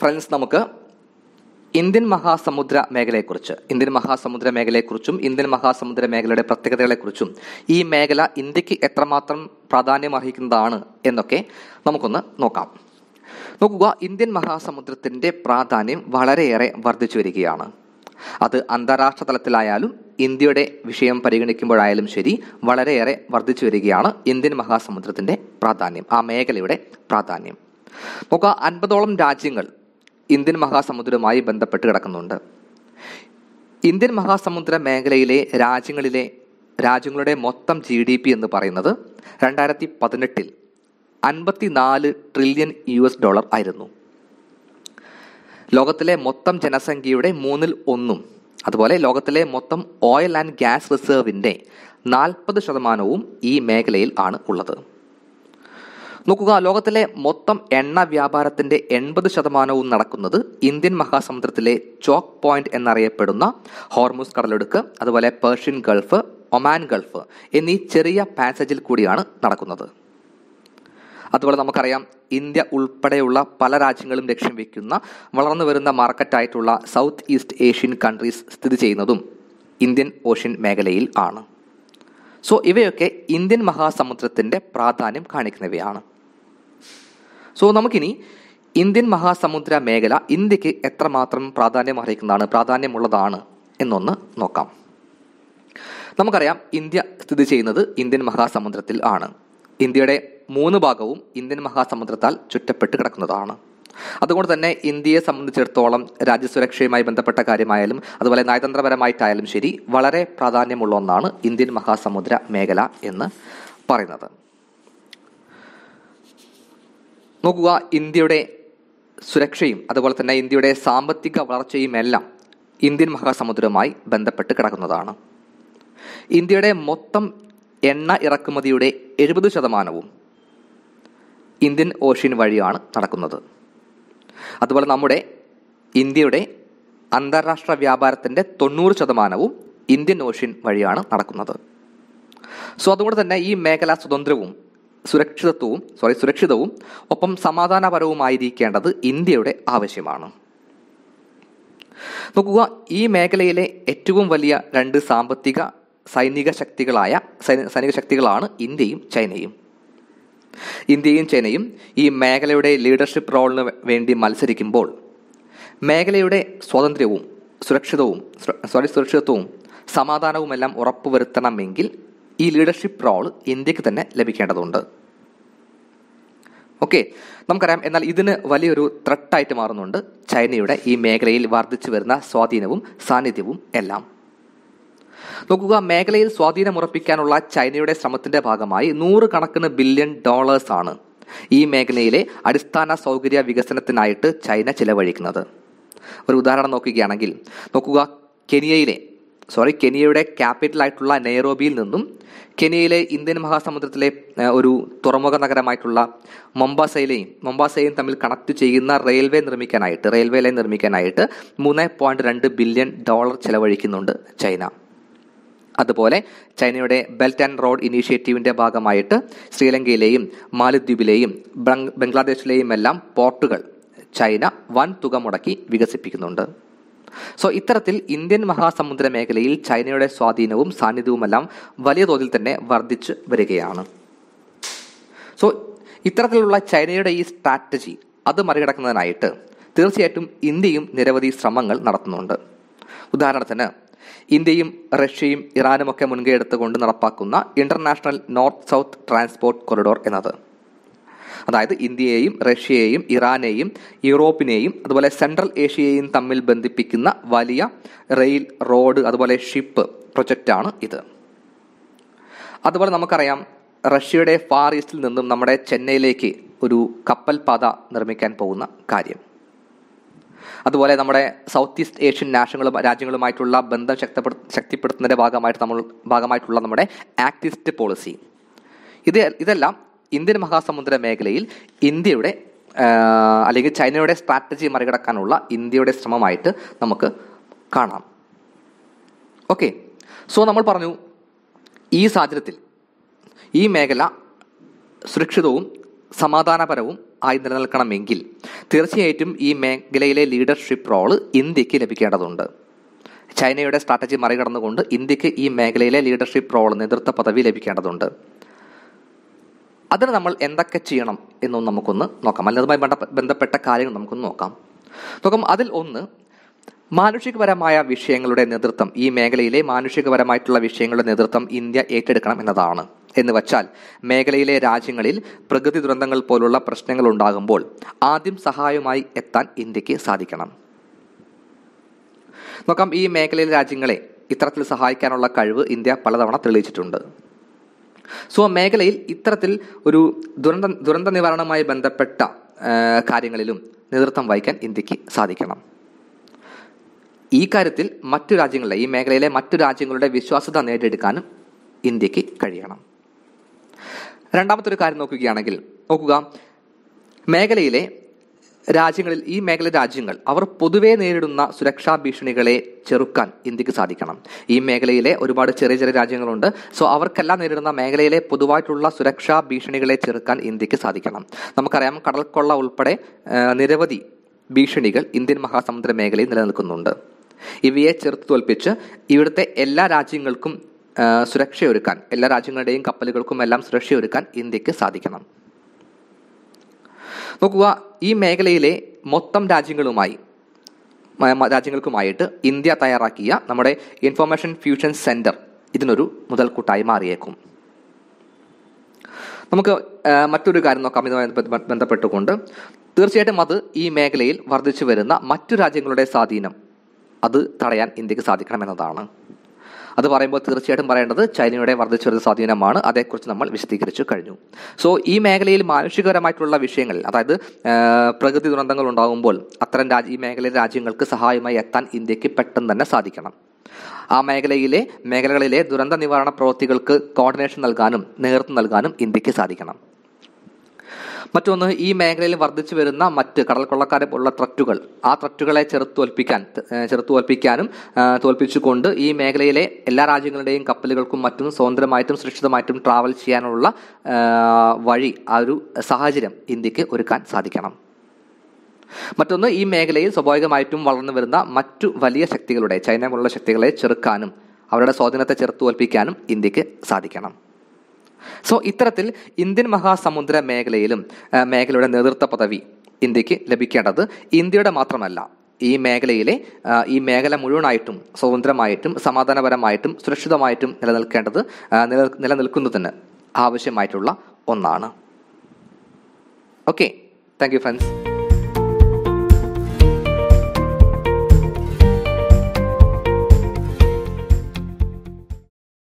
friends നമുക്ക് Indian മഹാസമുദ്ര മേഖലയെക്കുറിച്ച് Indian മഹാസമുദ്ര മേഖലയെക്കുറിച്ചും ഇന്ത്യൻ മഹാസമുദ്ര മേഖലയുടെ പ്രത്യേകതകളെക്കുറിച്ചും ഈ മേഖല ഇന്ത്യക്ക് എത്രമാത്രം പ്രാധാന്യം അർഹിക്കുന്നതാണ് എന്നൊക്കെ നമുക്കൊന്ന് നോക്കാം നോക്കുക ഇന്ത്യൻ മഹാസമുദ്രത്തിൻ്റെ പ്രാധാന്യം വളരെയേറെ വർദ്ധിച്ചു വരികയാണ് അത് അന്താരാഷ്ട്ര തലത്തിലായാലും ഇന്ത്യയുടെ വിഷയം പരിഗണിക്കുമ്പോഴായാലും ശരി വളരെയേറെ വർദ്ധിച്ചു വരികയാണ് ഇന്ത്യൻ മഹാസമുദ്രത്തിൻ്റെ പ്രാധാന്യം ആ മേഖലയുടെ പ്രാധാന്യം നോക്കുക അൻപതോളം രാജ്യങ്ങൾ ഇന്ത്യൻ മഹാസമുദ്രവുമായി ബന്ധപ്പെട്ട് കിടക്കുന്നുണ്ട് ഇന്ത്യൻ മഹാസമുദ്ര മേഖലയിലെ രാജ്യങ്ങളിലെ രാജ്യങ്ങളുടെ മൊത്തം ജി ഡി പി എന്ന് പറയുന്നത് രണ്ടായിരത്തി പതിനെട്ടിൽ അൻപത്തി നാല് ട്രില്യൺ യു എസ് ഡോളർ ആയിരുന്നു ലോകത്തിലെ മൊത്തം ജനസംഖ്യയുടെ മൂന്നിൽ ഒന്നും അതുപോലെ ലോകത്തിലെ മൊത്തം ഓയിൽ ആൻഡ് ഗ്യാസ് റിസർവിൻ്റെ നാൽപ്പത് ശതമാനവും ഈ മേഖലയിൽ ആണ് ഉള്ളത് നോക്കുക ലോകത്തിലെ മൊത്തം എണ്ണ വ്യാപാരത്തിന്റെ എൺപത് ശതമാനവും നടക്കുന്നത് ഇന്ത്യൻ മഹാസമുദ്രത്തിലെ ചോക്ക് പോയിന്റ് എന്നറിയപ്പെടുന്ന ഹോർമുസ് കടലെടുക്ക് അതുപോലെ പേർഷ്യൻ ഗൾഫ് ഒമാൻ ഗൾഫ് എന്നീ ചെറിയ പാസേജിൽ കൂടിയാണ് നടക്കുന്നത് അതുപോലെ നമുക്കറിയാം ഇന്ത്യ ഉൾപ്പെടെയുള്ള പല രാജ്യങ്ങളും ലക്ഷ്യം വയ്ക്കുന്ന വളർന്നു വരുന്ന മാർക്കറ്റായിട്ടുള്ള സൗത്ത് ഈസ്റ്റ് ഏഷ്യൻ കൺട്രീസ് സ്ഥിതി ചെയ്യുന്നതും ഇന്ത്യൻ ഓഷ്യൻ മേഖലയിൽ ആണ് സോ ഇവയൊക്കെ ഇന്ത്യൻ മഹാസമുദ്രത്തിൻ്റെ പ്രാധാന്യം കാണിക്കുന്നവയാണ് സോ നമുക്കിനി ഇന്ത്യൻ മഹാസമുദ്ര മേഖല ഇന്ത്യക്ക് എത്രമാത്രം പ്രാധാന്യം അർഹിക്കുന്നതാണ് പ്രാധാന്യമുള്ളതാണ് എന്നൊന്ന് നോക്കാം നമുക്കറിയാം ഇന്ത്യ സ്ഥിതി ചെയ്യുന്നത് ഇന്ത്യൻ മഹാസമുദ്രത്തിൽ ആണ് ഇന്ത്യയുടെ മൂന്ന് ഭാഗവും ഇന്ത്യൻ മഹാസമുദ്രത്താൽ ചുറ്റപ്പെട്ട് കിടക്കുന്നതാണ് അതുകൊണ്ട് തന്നെ ഇന്ത്യയെ സംബന്ധിച്ചിടത്തോളം രാജ്യസുരക്ഷയുമായി ബന്ധപ്പെട്ട കാര്യമായാലും അതുപോലെ നയതന്ത്രപരമായിട്ടായാലും ശരി വളരെ പ്രാധാന്യമുള്ള ഒന്നാണ് ഇന്ത്യൻ മഹാസമുദ്ര മേഖല എന്ന് പറയുന്നത് നോക്കുക ഇന്ത്യയുടെ സുരക്ഷയും അതുപോലെ തന്നെ ഇന്ത്യയുടെ സാമ്പത്തിക വളർച്ചയും എല്ലാം ഇന്ത്യൻ മഹാസമുദ്രവുമായി ബന്ധപ്പെട്ട് കിടക്കുന്നതാണ് ഇന്ത്യയുടെ മൊത്തം എണ്ണ ഇറക്കുമതിയുടെ എഴുപത് ശതമാനവും ഇന്ത്യൻ ഓഷ്യൻ വഴിയാണ് നടക്കുന്നത് അതുപോലെ നമ്മുടെ ഇന്ത്യയുടെ അന്താരാഷ്ട്ര വ്യാപാരത്തിൻ്റെ തൊണ്ണൂറ് ശതമാനവും ഇന്ത്യൻ ഓഷ്യൻ വഴിയാണ് നടക്കുന്നത് സോ അതുകൊണ്ട് തന്നെ ഈ മേഖലാ സ്വതന്ത്രവും സുരക്ഷിതത്വവും സോറി സുരക്ഷിതവും ഒപ്പം സമാധാനപരവുമായിരിക്കേണ്ടത് ഇന്ത്യയുടെ ആവശ്യമാണ് നോക്കുക ഈ മേഖലയിലെ ഏറ്റവും വലിയ രണ്ട് സാമ്പത്തിക സൈനിക ശക്തികളായ സൈനിക ശക്തികളാണ് ഇന്ത്യയും ചൈനയും ഇന്ത്യയും ചൈനയും ഈ മേഖലയുടെ ലീഡർഷിപ്പ് റോളിന് വേണ്ടി മത്സരിക്കുമ്പോൾ മേഖലയുടെ സ്വാതന്ത്ര്യവും സുരക്ഷിതവും സോറി സുരക്ഷിതത്വവും സമാധാനവുമെല്ലാം ഉറപ്പുവരുത്തണമെങ്കിൽ ഈ ലീഡർഷിപ്പ് റോൾ ഇന്ത്യക്ക് തന്നെ ലഭിക്കേണ്ടതുണ്ട് ഓക്കെ നമുക്കറിയാം എന്നാൽ ഇതിന് വലിയൊരു ത്രട്ടായിട്ട് മാറുന്നുണ്ട് ചൈനയുടെ ഈ മേഖലയിൽ വർദ്ധിച്ചു വരുന്ന സ്വാധീനവും സാന്നിധ്യവും എല്ലാം നോക്കുക മേഖലയിൽ സ്വാധീനമുറപ്പിക്കാനുള്ള ചൈനയുടെ ശ്രമത്തിന്റെ ഭാഗമായി നൂറുകണക്കിന് ബില്യൺ ഡോളേഴ്സ് ആണ് ഈ മേഖലയിലെ അടിസ്ഥാന സൗകര്യ വികസനത്തിനായിട്ട് ചൈന ചിലവഴിക്കുന്നത് ഒരു ഉദാഹരണം നോക്കുകയാണെങ്കിൽ നോക്കുക കെനിയയിലെ സോറി കെനിയയുടെ ക്യാപിറ്റൽ ആയിട്ടുള്ള നെയ്റോബിയിൽ നിന്നും കെനിയയിലെ ഇന്ത്യൻ മഹാസമുദ്രത്തിലെ ഒരു തുറമുഖ നഗരമായിട്ടുള്ള മൊംബാസയിലെയും മൊംബാസയെയും തമ്മിൽ കണക്ട് ചെയ്യുന്ന റെയിൽവേ നിർമ്മിക്കാനായിട്ട് റെയിൽവേ ലൈൻ നിർമ്മിക്കാനായിട്ട് മൂന്ന് പോയിന്റ് രണ്ട് ബില്യൺ ഡോളർ ചെലവഴിക്കുന്നുണ്ട് ചൈന അതുപോലെ ചൈനയുടെ ബെൽറ്റ് ആൻഡ് റോഡ് ഇനീഷ്യേറ്റീവിന്റെ ഭാഗമായിട്ട് ശ്രീലങ്കയിലെയും മാലദ്വീപിലെയും ബംഗ്ലാദേശിലെയും എല്ലാം പോർട്ടുകൾ ചൈന വൻ തുക മുടക്കി വികസിപ്പിക്കുന്നുണ്ട് സോ ഇത്തരത്തിൽ ഇന്ത്യൻ മഹാസമുദ്ര മേഖലയിൽ ചൈനയുടെ സ്വാധീനവും സാന്നിധ്യവുമെല്ലാം വലിയ തോതിൽ തന്നെ വർദ്ധിച്ചു വരികയാണ് സോ ഇത്തരത്തിലുള്ള ചൈനയുടെ ഈ സ്ട്രാറ്റജി അത് മറികടക്കുന്നതിനായിട്ട് തീർച്ചയായിട്ടും ഇന്ത്യയും നിരവധി ശ്രമങ്ങൾ നടത്തുന്നുണ്ട് ഉദാഹരണത്തിന് ഇന്ത്യയും റഷ്യയും ഇറാനുമൊക്കെ മുൻകൈ എടുത്തുകൊണ്ട് നടപ്പാക്കുന്ന international north south transport corridor എന്നത് അതായത് ഇന്ത്യയെയും റഷ്യയെയും ഇറാനെയും യൂറോപ്പിനെയും അതുപോലെ സെൻട്രൽ ഏഷ്യയെയും തമ്മിൽ ബന്ധിപ്പിക്കുന്ന വലിയ റെയിൽ റോഡ് അതുപോലെ ഷിപ്പ് പ്രൊജക്റ്റാണ് ഇത് അതുപോലെ നമുക്കറിയാം റഷ്യയുടെ ഫാർ ഈസ്റ്റിൽ നിന്നും നമ്മുടെ ചെന്നൈയിലേക്ക് ഒരു കപ്പൽ പാത നിർമ്മിക്കാൻ പോകുന്ന കാര്യം അതുപോലെ നമ്മുടെ സൗത്ത് ഈസ്റ്റ് ഏഷ്യൻ നാഷണലും രാജ്യങ്ങളുമായിട്ടുള്ള ബന്ധം ശക്തപ്പെടു ശക്തിപ്പെടുത്തുന്നതിൻ്റെ ഭാഗമായിട്ട് നമ്മൾ ഭാഗമായിട്ടുള്ള നമ്മുടെ ആക്ടിസ്റ്റ് പോളിസി ഇത് ഇതെല്ലാം ഇന്ത്യൻ മഹാസമുദ്ര മേഖലയിൽ ഇന്ത്യയുടെ അല്ലെങ്കിൽ ചൈനയുടെ സ്ട്രാറ്റജി മറികടക്കാനുള്ള ഇന്ത്യയുടെ ശ്രമമായിട്ട് നമുക്ക് കാണാം ഓക്കെ സോ നമ്മൾ പറഞ്ഞു ഈ സാഹചര്യത്തിൽ ഈ മേഖല സുരക്ഷിതവും സമാധാനപരവും ആയി നിലനിൽക്കണമെങ്കിൽ തീർച്ചയായിട്ടും ഈ മേഖലയിലെ ലീഡർഷിപ്പ് റോള് ഇന്ത്യക്ക് ലഭിക്കേണ്ടതുണ്ട് ചൈനയുടെ സ്ട്രാറ്റജി മറികടന്നുകൊണ്ട് ഇന്ത്യക്ക് ഈ മേഖലയിലെ ലീഡർഷിപ്പ് റോൾ നേതൃത്വ പദവി ലഭിക്കേണ്ടതുണ്ട് അതിന് നമ്മൾ എന്തൊക്കെ ചെയ്യണം എന്നും നമുക്കൊന്ന് നോക്കാം അല്ലതുമായി ബന്ധപ്പെട്ട കാര്യങ്ങൾ നമുക്കൊന്ന് നോക്കാം നോക്കാം അതിൽ ഒന്ന് മാനുഷികപരമായ വിഷയങ്ങളുടെ നേതൃത്വം ഈ മേഖലയിലെ മാനുഷികപരമായിട്ടുള്ള വിഷയങ്ങളുടെ നേതൃത്വം ഇന്ത്യ ഏറ്റെടുക്കണം എന്നതാണ് എന്ന് വച്ചാൽ മേഖലയിലെ രാജ്യങ്ങളിൽ പ്രകൃതി ദുരന്തങ്ങൾ പോലുള്ള പ്രശ്നങ്ങൾ ഉണ്ടാകുമ്പോൾ ആദ്യം സഹായമായി എത്താൻ ഇന്ത്യക്ക് സാധിക്കണം നോക്കാം ഈ മേഖലയിലെ രാജ്യങ്ങളെ ഇത്തരത്തിൽ സഹായിക്കാനുള്ള കഴിവ് ഇന്ത്യ പലതവണ തെളിയിച്ചിട്ടുണ്ട് സോ മേഖലയിൽ ഇത്തരത്തിൽ ഒരു ദുരന്ത ദുരന്ത നിവാരണവുമായി ബന്ധപ്പെട്ട കാര്യങ്ങളിലും നേതൃത്വം വഹിക്കാൻ ഇന്ത്യക്ക് സാധിക്കണം ഈ കാര്യത്തിൽ മറ്റു രാജ്യങ്ങളെ ഈ മേഖലയിലെ മറ്റു രാജ്യങ്ങളുടെ വിശ്വാസ്യത നേടിയെടുക്കാനും ഇന്ത്യക്ക് കഴിയണം രണ്ടാമത്തെ ഒരു കാര്യം നോക്കുകയാണെങ്കിൽ നോക്കുക മേഖലയിലെ രാജ്യങ്ങളിൽ ഈ മേഖല രാജ്യങ്ങൾ അവർ പൊതുവെ നേരിടുന്ന സുരക്ഷാ ഭീഷണികളെ ചെറുക്കാൻ ഇന്ത്യക്ക് സാധിക്കണം ഈ മേഖലയിലെ ഒരുപാട് ചെറിയ ചെറിയ രാജ്യങ്ങളുണ്ട് സോ അവർക്കെല്ലാം നേരിടുന്ന മേഖലയിലെ പൊതുവായിട്ടുള്ള സുരക്ഷാ ഭീഷണികളെ ചെറുക്കാൻ ഇന്ത്യക്ക് സാധിക്കണം നമുക്കറിയാം കടൽക്കൊള്ള ഉൾപ്പെടെ നിരവധി ഭീഷണികൾ ഇന്ത്യൻ മഹാസമുദ്ര മേഖലയിൽ നിലനിൽക്കുന്നുണ്ട് ഇവയെ ചെറുത്ത് തോൽപ്പിച്ച് ഇവിടുത്തെ എല്ലാ രാജ്യങ്ങൾക്കും സുരക്ഷയൊരുക്കാൻ എല്ലാ രാജ്യങ്ങളുടെയും കപ്പലുകൾക്കുമെല്ലാം സുരക്ഷയൊരുക്കാൻ ഇന്ത്യക്ക് സാധിക്കണം നോക്കുക ഈ മേഖലയിലെ മൊത്തം രാജ്യങ്ങളുമായി രാജ്യങ്ങൾക്കുമായിട്ട് ഇന്ത്യ തയ്യാറാക്കിയ നമ്മുടെ ഇൻഫർമേഷൻ ഫ്യൂഷൻ സെൻറ്റർ ഇതിനൊരു മുതൽക്കൂട്ടായി മാറിയേക്കും നമുക്ക് മറ്റൊരു കാര്യം നോക്കാം ഇതുമായി ബന്ധപ്പെട്ടുകൊണ്ട് തീർച്ചയായിട്ടും അത് ഈ മേഖലയിൽ വർദ്ധിച്ചു വരുന്ന മറ്റു രാജ്യങ്ങളുടെ സ്വാധീനം അത് തടയാൻ ഇന്ത്യക്ക് സാധിക്കണമെന്നതാണ് അത് പറയുമ്പോൾ തീർച്ചയായിട്ടും പറയേണ്ടത് ചൈനയുടെ വർദ്ധിച്ചു വരുന്ന സ്വാധീനമാണ് അതേക്കുറിച്ച് നമ്മൾ വിശദീകരിച്ചു കഴിഞ്ഞു സോ ഈ മേഖലയിൽ മാനുഷികപരമായിട്ടുള്ള വിഷയങ്ങൾ അതായത് പ്രകൃതി ദുരന്തങ്ങൾ ഉണ്ടാകുമ്പോൾ അത്തരം രാജ്യ ഈ മേഖലയിലെ രാജ്യങ്ങൾക്ക് സഹായമായി എത്താൻ ഇന്ത്യക്ക് പെട്ടെന്ന് തന്നെ സാധിക്കണം ആ മേഖലയിലെ മേഖലകളിലെ ദുരന്ത നിവാരണ പ്രവൃത്തികൾക്ക് കോർഡിനേഷൻ നൽകാനും നേതൃത്വം നൽകാനും ഇന്ത്യക്ക് സാധിക്കണം മറ്റൊന്ന് ഈ മേഖലയിൽ വർദ്ധിച്ചു വരുന്ന മറ്റ് കടൽ കൊള്ളക്കാരെ പോലുള്ള ത്രറ്റുകൾ ആ ത്രറ്റുകളെ ചെറുത്തോൽപ്പിക്കാൻ ചെറുത്തോൽപ്പിക്കാനും തോൽപ്പിച്ചുകൊണ്ട് ഈ മേഖലയിലെ എല്ലാ രാജ്യങ്ങളുടെയും കപ്പലുകൾക്കും മറ്റും സ്വതന്ത്രമായിട്ടും സുരക്ഷിതമായിട്ടും ട്രാവൽ ചെയ്യാനുള്ള വഴി ആ ഒരു സാഹചര്യം ഇന്ത്യക്ക് ഒരുക്കാൻ സാധിക്കണം മറ്റൊന്ന് ഈ മേഖലയിൽ സ്വാഭാവികമായിട്ടും വളർന്നു വരുന്ന മറ്റു വലിയ ശക്തികളുടെ ചൈന പോലുള്ള ശക്തികളെ ചെറുക്കാനും അവരുടെ സ്വാധീനത്തെ ചെറുത്തോൽപ്പിക്കാനും ഇന്ത്യക്ക് സാധിക്കണം സോ ഇത്തരത്തിൽ ഇന്ത്യൻ മഹാസമുദ്ര മേഖലയിലും മേഖലയുടെ നേതൃത്വ പദവി ഇന്ത്യക്ക് ലഭിക്കേണ്ടത് ഇന്ത്യയുടെ മാത്രമല്ല ഈ മേഖലയിലെ ഈ മേഖല മുഴുവനായിട്ടും സ്വതന്ത്രമായിട്ടും സമാധാനപരമായിട്ടും സുരക്ഷിതമായിട്ടും നിലനിൽക്കേണ്ടത് നിലനിൽക്കുന്നതിന് ആവശ്യമായിട്ടുള്ള ഒന്നാണ് ഓക്കെ താങ്ക് യു ഫ്രണ്ട്സ്